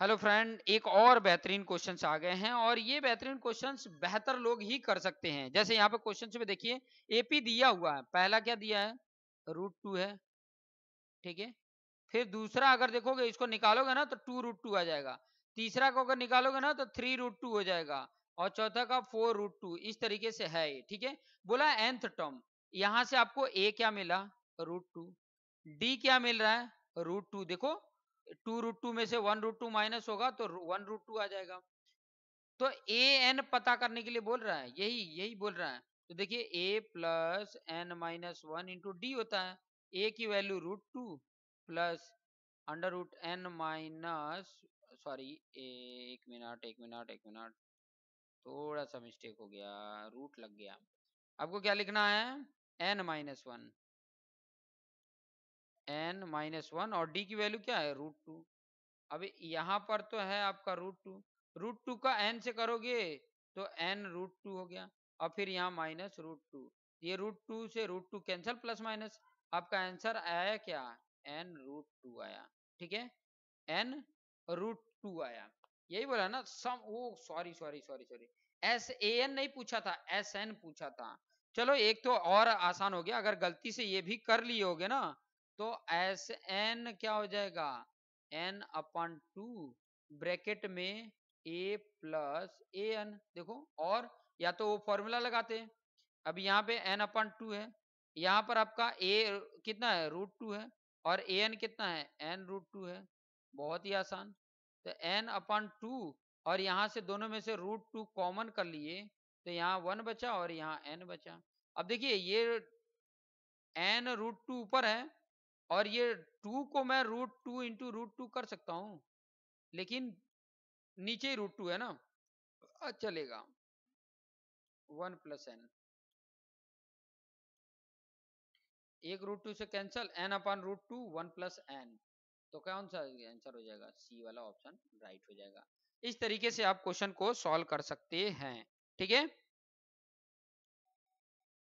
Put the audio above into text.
hello friend एक और बेहतरीन क्वेश्चंस आ गए हैं और ये बेहतरीन क्वेश्चंस बेहतर लोग ही कर सकते हैं जैसे यहाँ पे क्वेश्चंस में देखिए एपी दिया हुआ है पहला क्या दिया है रूट टू है ठीक है फिर दूसरा अगर देखोगे इसको निकालोगे ना तो टू रूट टू आ जाएगा तीसरा को अगर निकालोगे ना तो थ्री रूट टू हो जाएगा और चौथा का फोर रूट टू इस तरीके से है ठीक है बोला एंथ टर्म यहां से आपको ए क्या मिला रूट टू डी क्या मिल रहा है रूट टू देखो टू रूट टू में से वन रूट टू माइनस होगा तो वन रूट टू आ जाएगा तो ए एन पता करने के लिए बोल रहा है यही यही बोल रहा है तो देखिए A plus N minus one into D होता है ए की value root two plus under root N minus sorry एक मिनट एक मिनट एक मिनट थोड़ा सा मिस्टेक हो गया रूट लग गया आपको क्या लिखना है N minus one N minus one और डी की वैल्यू क्या है रूट टू अब यहाँ पर तो है आपका रूट टू रूट टू का एन से करोगे तो एन रूट टू हो गया और फिर यहाँ माइनस रूट टू ये रूट टू से root two cancel plus minus आपका आंसर आया क्या एन रूट टू आया ठीक है एन रूट टू आया यही बोला ना sum oh sorry sorry sorry sorry S A N नहीं पूछा था एस एन पूछा था चलो एक तो और आसान हो गया अगर गलती से ये भी कर लिए होगे ना तो एस एन क्या हो जाएगा एन अपन टू ब्रैकेट में ए प्लस ए एन देखो और या तो वो फॉर्मूला लगाते हैं अब यहाँ पे एन अपन टू है यहाँ पर आपका ए कितना है रूट टू है और ए एन कितना है एन रूट टू है बहुत ही आसान तो एन अपन टू और यहाँ से दोनों में से रूट टू कॉमन कर लिए तो यहाँ वन बचा और यहाँ एन बचा अब देखिए ये एन रूट टू ऊपर है और ये टू को मैं root two into root two कर सकता हूं लेकिन नीचे ही रूट टू है ना चलेगा वन प्लस एन एक रूट टू से cancel N upon root two one plus N तो कौन सा आंसर हो जाएगा सी वाला ऑप्शन राइट हो जाएगा इस तरीके से आप क्वेश्चन को सॉल्व कर सकते हैं ठीक है